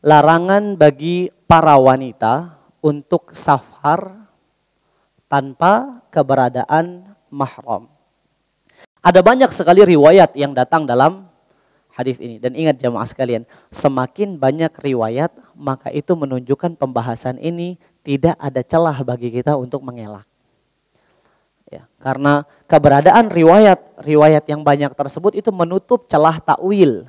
larangan bagi para wanita untuk safar tanpa keberadaan mahram. Ada banyak sekali riwayat yang datang dalam hadis ini dan ingat jamaah sekalian, semakin banyak riwayat maka itu menunjukkan pembahasan ini tidak ada celah bagi kita untuk mengelak. Ya, karena keberadaan riwayat-riwayat yang banyak tersebut itu menutup celah takwil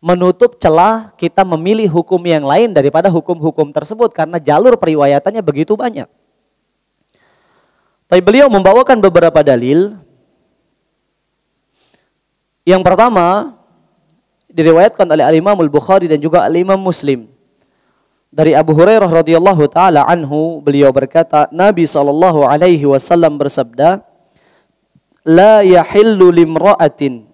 menutup celah kita memilih hukum yang lain daripada hukum-hukum tersebut karena jalur periwayatannya begitu banyak. Tapi beliau membawakan beberapa dalil. Yang pertama diriwayatkan oleh Al-Imam Al-Bukhari dan juga Al-Imam Muslim. Dari Abu Hurairah radhiyallahu taala anhu, beliau berkata, Nabi sallallahu alaihi wasallam bersabda, "La yahillu limra'atin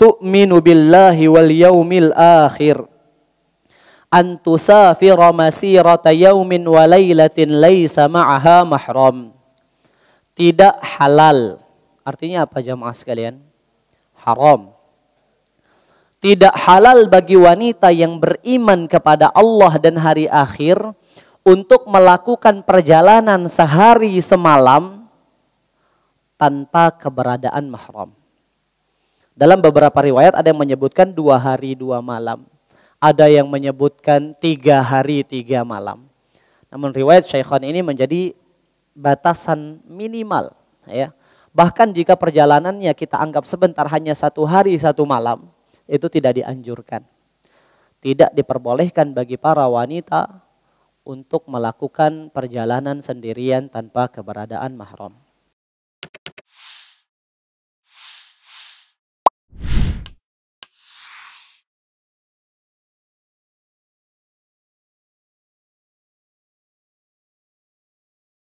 tu'minu billahi wal yaumil akhir an tusafira masirata yaumin wa lailatin laisa ma'aha mahram tidak halal artinya apa jamaah sekalian haram tidak halal bagi wanita yang beriman kepada Allah dan hari akhir untuk melakukan perjalanan sehari semalam tanpa keberadaan mahram dalam beberapa riwayat ada yang menyebutkan dua hari dua malam. Ada yang menyebutkan tiga hari tiga malam. Namun riwayat Syekhon ini menjadi batasan minimal. ya Bahkan jika perjalanannya kita anggap sebentar hanya satu hari satu malam, itu tidak dianjurkan. Tidak diperbolehkan bagi para wanita untuk melakukan perjalanan sendirian tanpa keberadaan mahram.